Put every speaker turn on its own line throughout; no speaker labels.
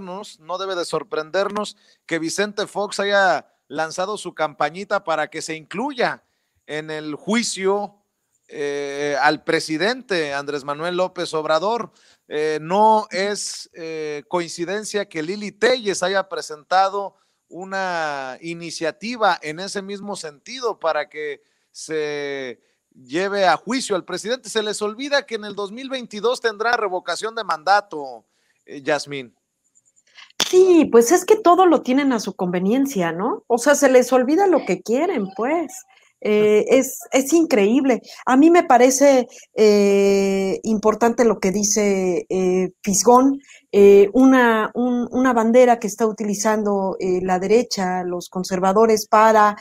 no debe de sorprendernos que Vicente Fox haya lanzado su campañita para que se incluya en el juicio eh, al presidente Andrés Manuel López Obrador. Eh, no es eh, coincidencia que Lili Telles haya presentado una iniciativa en ese mismo sentido para que se lleve a juicio al presidente. Se les olvida que en el 2022 tendrá revocación de mandato, Yasmín.
Sí, pues es que todo lo tienen a su conveniencia, ¿no? O sea, se les olvida lo que quieren, pues. Eh, es, es, increíble. A mí me parece eh, importante lo que dice eh, Fisgón, eh, una, una, bandera que está utilizando la derecha, los conservadores, para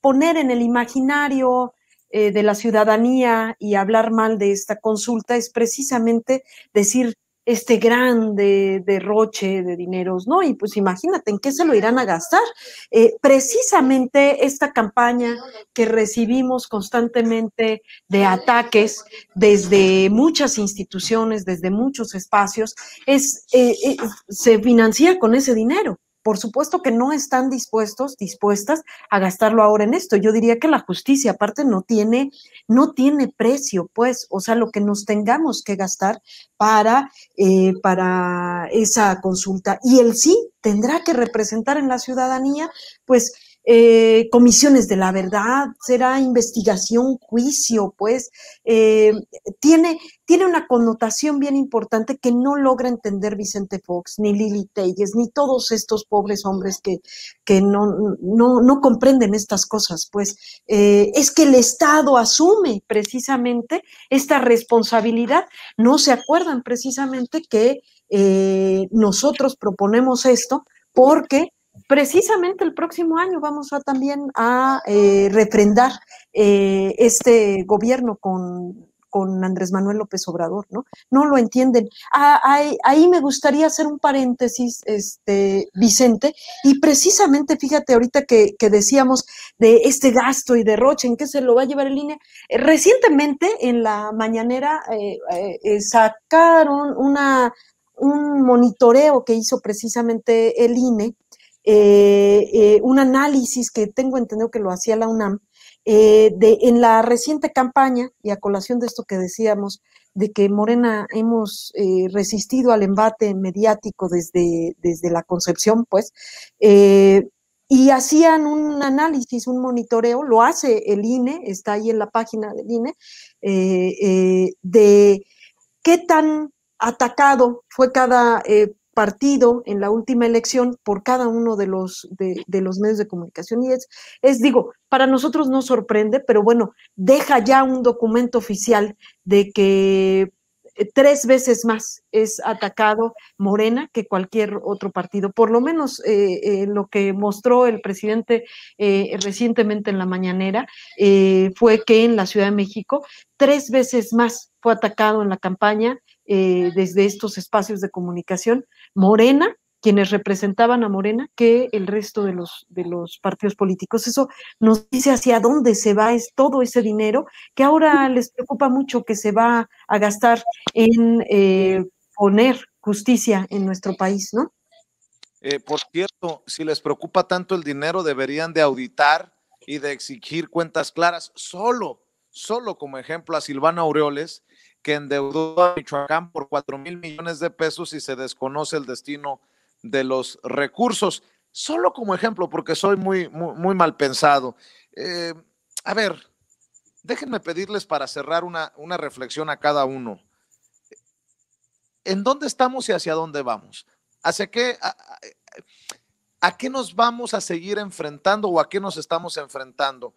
poner en el imaginario de la ciudadanía y hablar mal de esta consulta es precisamente decir este grande derroche de dineros, ¿no? Y pues imagínate en qué se lo irán a gastar. Eh, precisamente esta campaña que recibimos constantemente de ataques desde muchas instituciones, desde muchos espacios, es, eh, eh, se financia con ese dinero por supuesto que no están dispuestos, dispuestas a gastarlo ahora en esto. Yo diría que la justicia aparte no tiene, no tiene precio, pues, o sea, lo que nos tengamos que gastar para, eh, para esa consulta. Y el sí tendrá que representar en la ciudadanía, pues, eh, comisiones de la verdad, será investigación, juicio, pues, eh, tiene, tiene una connotación bien importante que no logra entender Vicente Fox, ni Lili Telles, ni todos estos pobres hombres que, que no, comprenden estas cosas, pues, eh, es que el Estado asume precisamente esta responsabilidad, no se acuerdan precisamente que nosotros proponemos esto porque precisamente el próximo año vamos a también a eh, refrendar eh, este gobierno con, Andrés Manuel López Obrador, ¿no? No lo entienden. ahí, me gustaría hacer un paréntesis, este, Vicente, y precisamente, fíjate, ahorita que, decíamos de este gasto y derroche, en qué se lo va a llevar el INE, eh, recientemente en la mañanera sacaron una, un monitoreo que hizo precisamente el INE eh, eh, un análisis que tengo entendido que lo hacía la UNAM, eh, de, en la reciente campaña, y a colación de esto que decíamos, de que Morena hemos resistido al embate mediático desde, desde la concepción, pues, y hacían un análisis, un monitoreo, lo hace el INE, está ahí en la página del INE, de qué tan atacado fue cada partido en la última elección por cada uno de los, de, los medios de comunicación. Y es, es, digo, para nosotros no sorprende, pero bueno, deja ya un documento oficial de que eh, tres veces más es atacado Morena que cualquier otro partido. Por lo menos eh, eh, lo que mostró el presidente recientemente en la mañanera fue que en la Ciudad de México tres veces más fue atacado en la campaña desde estos espacios de comunicación Morena quienes representaban a Morena que el resto de los, de los partidos políticos. Eso nos dice hacia dónde se va es todo ese dinero que ahora les preocupa mucho que se va a gastar en eh, poner justicia en nuestro país, ¿no?
Eh, por cierto, si les preocupa tanto el dinero, deberían de auditar y de exigir cuentas claras solo, solo como ejemplo a Silvana Aureoles, que endeudó a Michoacán por 4 mil millones de pesos y se desconoce el destino de los recursos. Solo como ejemplo, porque soy muy, muy, mal pensado. Eh, a ver, déjenme pedirles para cerrar una, reflexión a cada uno. ¿En dónde estamos y hacia dónde vamos? ¿Hacia qué? a, qué nos vamos a seguir enfrentando o a qué nos estamos enfrentando?